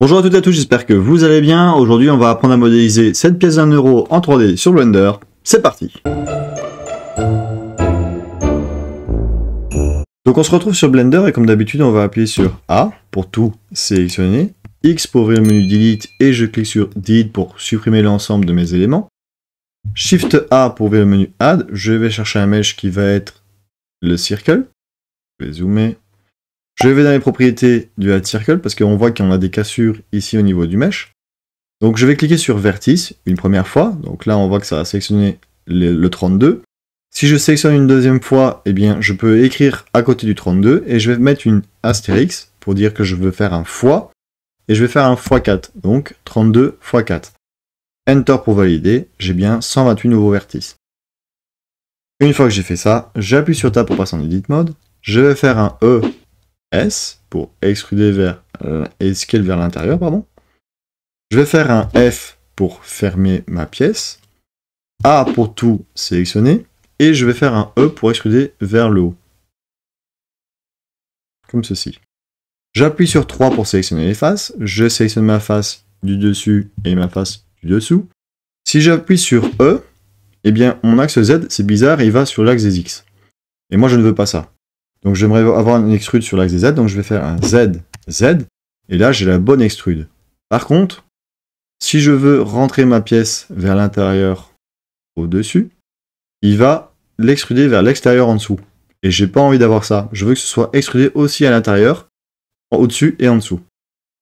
Bonjour à toutes et à tous, j'espère que vous allez bien. Aujourd'hui, on va apprendre à modéliser cette pièce d'un euro en 3D sur Blender. C'est parti Donc on se retrouve sur Blender et comme d'habitude, on va appuyer sur A pour tout sélectionner, X pour ouvrir le menu Delete et je clique sur Delete pour supprimer l'ensemble de mes éléments, Shift A pour ouvrir le menu Add, je vais chercher un mesh qui va être le circle, je vais zoomer, je vais dans les propriétés du Hat Circle parce qu'on voit qu'on a des cassures ici au niveau du mesh. Donc je vais cliquer sur Vertice une première fois. Donc là, on voit que ça a sélectionné le 32. Si je sélectionne une deuxième fois, eh bien, je peux écrire à côté du 32 et je vais mettre une astérix pour dire que je veux faire un fois et je vais faire un x4, donc 32 x4. Enter pour valider, j'ai bien 128 nouveaux vertices. Une fois que j'ai fait ça, j'appuie sur Tab pour passer en edit mode, je vais faire un E S pour extruder vers euh, vers l'intérieur, Je vais faire un F pour fermer ma pièce. A pour tout sélectionner. Et je vais faire un E pour extruder vers le haut. Comme ceci. J'appuie sur 3 pour sélectionner les faces. Je sélectionne ma face du dessus et ma face du dessous. Si j'appuie sur E, eh bien mon axe Z, c'est bizarre, il va sur l'axe des X. Et moi je ne veux pas ça. Donc j'aimerais avoir une extrude sur l'axe des Z, donc je vais faire un Z, Z, et là j'ai la bonne extrude. Par contre, si je veux rentrer ma pièce vers l'intérieur au-dessus, il va l'extruder vers l'extérieur en dessous. Et j'ai pas envie d'avoir ça. Je veux que ce soit extrudé aussi à l'intérieur, au-dessus et en dessous.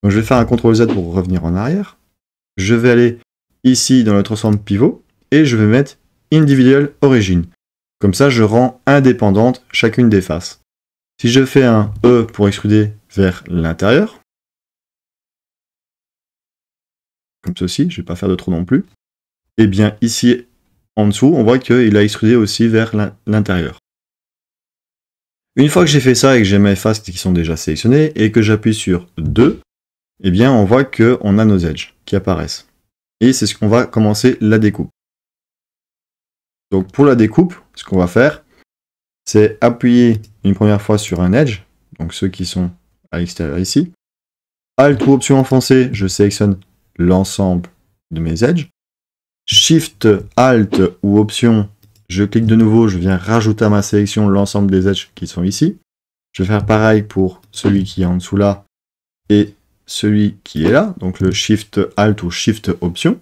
Donc je vais faire un CTRL Z pour revenir en arrière. Je vais aller ici dans le transform pivot et je vais mettre individual origin. Comme ça, je rends indépendante chacune des faces. Si je fais un E pour extruder vers l'intérieur, comme ceci, je ne vais pas faire de trop non plus, et eh bien ici en dessous, on voit qu'il a extrudé aussi vers l'intérieur. Une fois que j'ai fait ça et que j'ai mes faces qui sont déjà sélectionnées et que j'appuie sur 2, Et eh bien on voit qu'on a nos edges qui apparaissent. Et c'est ce qu'on va commencer la découpe. Donc pour la découpe, ce qu'on va faire, c'est appuyer une première fois sur un edge, donc ceux qui sont à l'extérieur ici. Alt ou option enfoncée, je sélectionne l'ensemble de mes edges. Shift, Alt ou option, je clique de nouveau, je viens rajouter à ma sélection l'ensemble des edges qui sont ici. Je vais faire pareil pour celui qui est en dessous là et celui qui est là, donc le Shift, Alt ou Shift, option.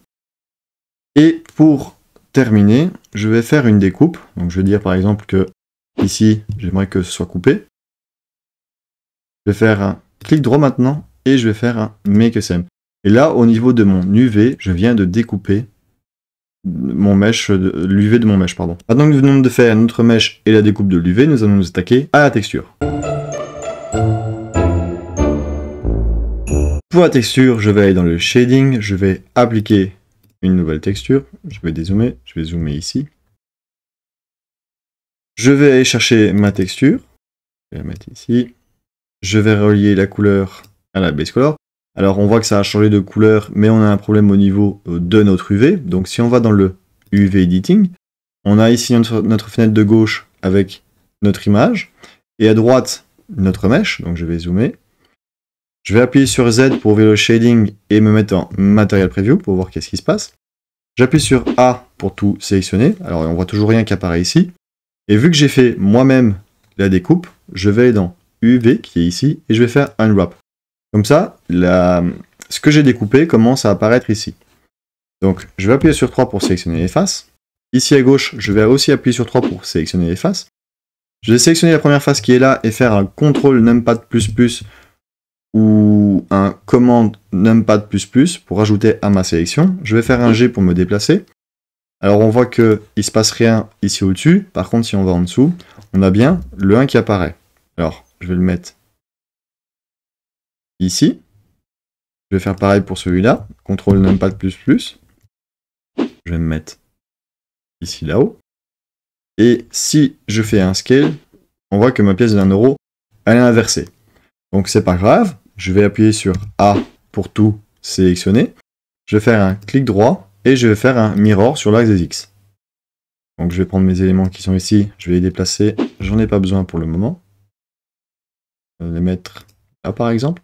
Et pour terminer, je vais faire une découpe. Donc je vais dire par exemple que Ici, j'aimerais que ce soit coupé. Je vais faire un clic droit maintenant et je vais faire un Make SM. Et là, au niveau de mon UV, je viens de découper mon mèche, l'UV de mon mèche, pardon. Maintenant que nous venons de faire notre mèche et la découpe de l'UV, nous allons nous attaquer à la texture. Pour la texture, je vais aller dans le shading, je vais appliquer une nouvelle texture, je vais dézoomer, je vais zoomer ici. Je vais aller chercher ma texture. Je vais la mettre ici. Je vais relier la couleur à la base color. Alors on voit que ça a changé de couleur, mais on a un problème au niveau euh, de notre UV. Donc si on va dans le UV editing, on a ici notre, fenêtre de gauche avec notre image et à droite notre mèche. Donc je vais zoomer. Je vais appuyer sur Z pour ouvrir le shading et me mettre en Material Preview pour voir qu'est-ce qui se passe. J'appuie sur A pour tout sélectionner. Alors on voit toujours rien qui apparaît ici. Et vu que j'ai fait moi-même la découpe, je vais dans UV qui est ici et je vais faire Unwrap. Comme ça, ce que j'ai découpé commence à apparaître ici. Donc je vais appuyer sur 3 pour sélectionner les faces. Ici à gauche, je vais aussi appuyer sur 3 pour sélectionner les faces. Je vais sélectionner la première face qui est là et faire un CTRL NUMPAD++ ou un commande NUMPAD++ pour ajouter à ma sélection. Je vais faire un G pour me déplacer. Alors on voit qu'il ne se passe rien ici au-dessus. Par contre, si on va en dessous, on a bien le 1 qui apparaît. Alors, je vais le mettre ici. Je vais faire pareil pour celui-là. CTRL numpad++. Je vais me mettre ici là-haut. Et si je fais un scale, on voit que ma pièce d'un euro, elle est inversée. Donc c'est pas grave, je vais appuyer sur A pour tout sélectionner. Je vais faire un clic droit et je vais faire un mirror sur l'axe des X. Donc je vais prendre mes éléments qui sont ici, je vais les déplacer, j'en ai pas besoin pour le moment. Je vais les mettre là par exemple.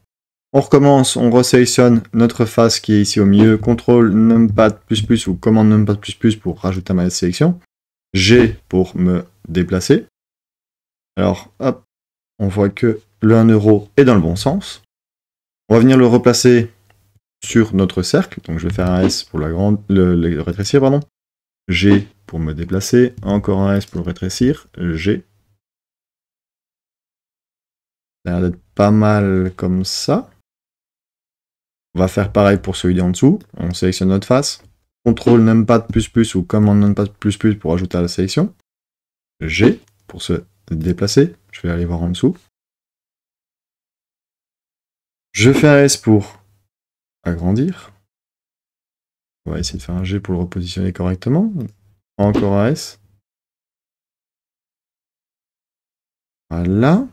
On recommence, on resélectionne notre face qui est ici au milieu, CTRL numpad++ ou commande numpad++ pour rajouter à ma sélection, G pour me déplacer. Alors hop, on voit que le 1 euro est dans le bon sens. On va venir le replacer sur notre cercle. Donc je vais faire un S pour la grande, le, rétrécir, pardon. G pour me déplacer, encore un S pour le rétrécir, G. Ça a l'air d'être pas mal comme ça. On va faire pareil pour celui d'en dessous. On sélectionne notre face. CTRL numpad plus plus ou Command numpad plus plus pour ajouter à la sélection. G pour se déplacer. Je vais aller voir en dessous. Je fais un S pour agrandir. On va essayer de faire un G pour le repositionner correctement. Encore un S. Voilà.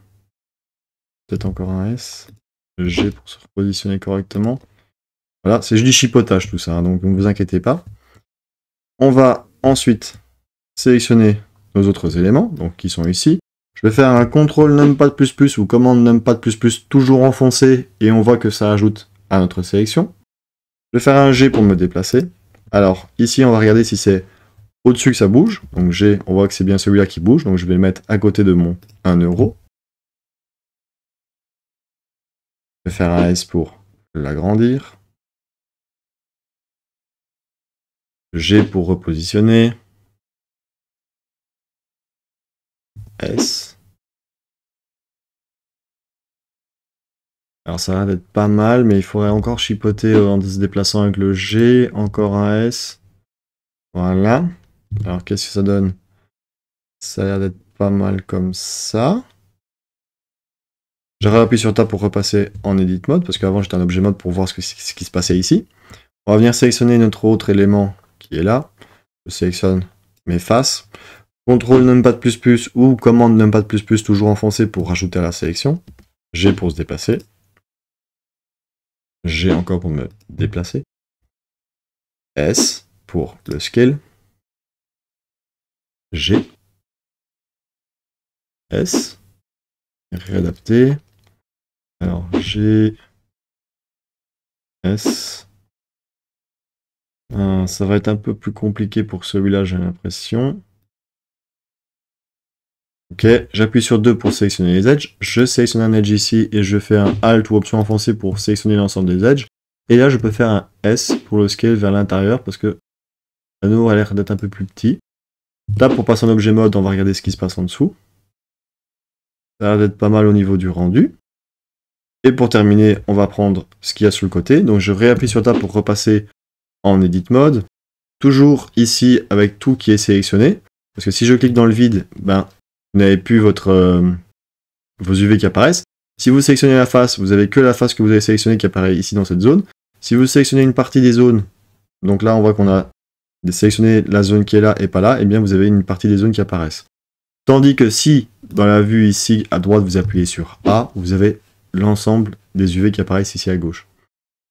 Peut-être encore un S. G pour se repositionner correctement. Voilà, c'est juste du chipotage tout ça, hein, donc ne vous inquiétez pas. On va ensuite sélectionner nos autres éléments, donc qui sont ici. Je vais faire un CTRL numpad++ ou commande numpad++ toujours enfoncé et on voit que ça ajoute à notre sélection. Je vais faire un G pour me déplacer. Alors ici, on va regarder si c'est au-dessus que ça bouge. Donc G, on voit que c'est bien celui-là qui bouge. Donc je vais le mettre à côté de mon 1 euro. Je vais faire un S pour l'agrandir. G pour repositionner. S. Alors ça l'air être pas mal, mais il faudrait encore chipoter euh, en se déplaçant avec le G, encore un S. Voilà. Alors qu'est-ce que ça donne Ça a l'air d'être pas mal comme ça. J'aurais appuyé sur Tab pour repasser en Edit Mode, parce qu'avant j'étais en Objet Mode pour voir ce, qui se passait ici. On va venir sélectionner notre autre élément qui est là. Je sélectionne mes faces. CTRL Numpad++ ou commande Numpad++ toujours enfoncé pour rajouter à la sélection. G pour se dépasser. G encore pour me déplacer. S pour le scale. G. S. Réadapter. Alors, G. S. Ah, ça va être un peu plus compliqué pour celui-là, j'ai l'impression. Ok, j'appuie sur 2 pour sélectionner les edges, je sélectionne un edge ici et je fais un Alt ou option enfoncée pour sélectionner l'ensemble des edges. Et là, je peux faire un S pour le scale vers l'intérieur parce que l'anneau a l'air d'être un peu plus petit. Là, pour passer en objet mode, on va regarder ce qui se passe en dessous. Ça a l'air d'être pas mal au niveau du rendu. Et pour terminer, on va prendre ce qu'il y a sur le côté. Donc je réappuie sur Tab pour repasser en Edit Mode. Toujours ici avec tout qui est sélectionné. Parce que si je clique dans le vide, ben, vous n'avez plus votre, euh, vos UV qui apparaissent. Si vous sélectionnez la face, vous avez que la face que vous avez sélectionnée qui apparaît ici dans cette zone. Si vous sélectionnez une partie des zones, donc là on voit qu'on a sélectionné la zone qui est là et pas là, et eh bien vous avez une partie des zones qui apparaissent. Tandis que si dans la vue ici à droite vous appuyez sur A, vous avez l'ensemble des UV qui apparaissent ici à gauche.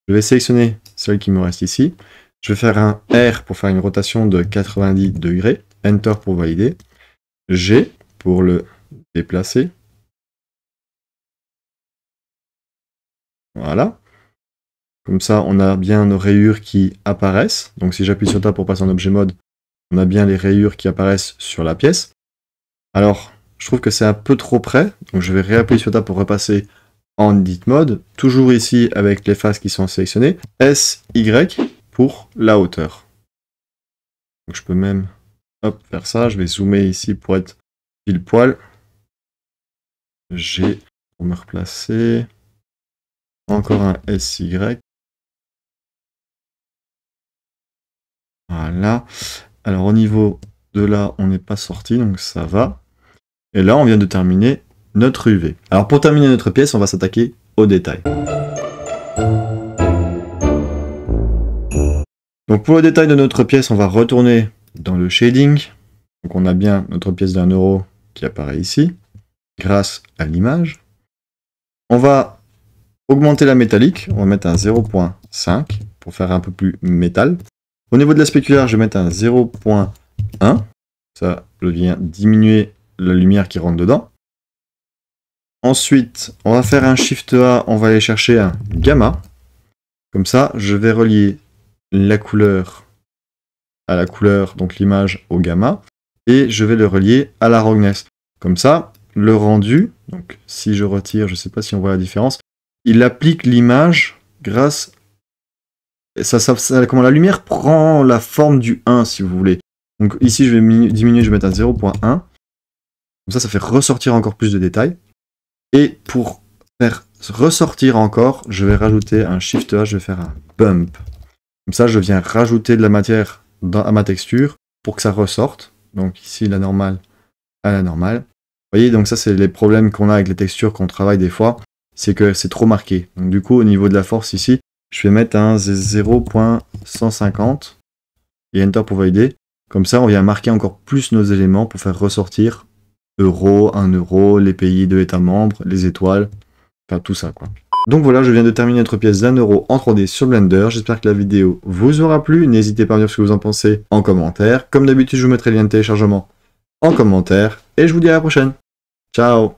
Je vais sélectionner celle qui me reste ici. Je vais faire un R pour faire une rotation de 90 degrés. Enter pour valider. G pour le déplacer. Voilà. Comme ça, on a bien nos rayures qui apparaissent. Donc si j'appuie sur Tab pour passer en objet mode, on a bien les rayures qui apparaissent sur la pièce. Alors, je trouve que c'est un peu trop près. Donc je vais réappuyer sur Tab pour repasser en edit mode. Toujours ici avec les faces qui sont sélectionnées. S, Y pour la hauteur. Donc je peux même hop, faire ça. Je vais zoomer ici pour être pile poil. G pour me replacer, encore un SY. Voilà. Alors au niveau de là, on n'est pas sorti, donc ça va. Et là, on vient de terminer notre UV. Alors pour terminer notre pièce, on va s'attaquer au détail. Donc pour le détail de notre pièce, on va retourner dans le shading. Donc on a bien notre pièce d'un euro qui apparaît ici, grâce à l'image. On va augmenter la métallique, on va mettre un 0.5 pour faire un peu plus métal. Au niveau de la spéculaire, je vais mettre un 0.1. Ça vient diminuer la lumière qui rentre dedans. Ensuite, on va faire un Shift A, on va aller chercher un gamma. Comme ça, je vais relier la couleur à la couleur, donc l'image au gamma et je vais le relier à la rognesse. Comme ça, le rendu, donc si je retire, je ne sais pas si on voit la différence, il applique l'image grâce... Ça, comment la lumière prend la forme du 1, si vous voulez. Donc ici, je vais diminuer, je vais mettre à 0.1. Comme ça, ça fait ressortir encore plus de détails. Et pour faire ressortir encore, je vais rajouter un Shift H, je vais faire un bump. Comme ça, je viens rajouter de la matière à ma texture pour que ça ressorte. Donc ici, la normale à la normale. Vous voyez, donc ça, c'est les problèmes qu'on a avec les textures qu'on travaille des fois. C'est que c'est trop marqué. Donc du coup, au niveau de la force ici, je vais mettre un 0.150 et Enter pour valider. Comme ça, on vient marquer encore plus nos éléments pour faire ressortir euro, 1 euro, les pays de États membres les étoiles, enfin tout ça quoi. Donc voilà, je viens de terminer notre pièce d'un euro en 3D sur Blender. J'espère que la vidéo vous aura plu. N'hésitez pas à me dire ce que vous en pensez en commentaire. Comme d'habitude, je vous mettrai le lien de téléchargement en commentaire. Et je vous dis à la prochaine. Ciao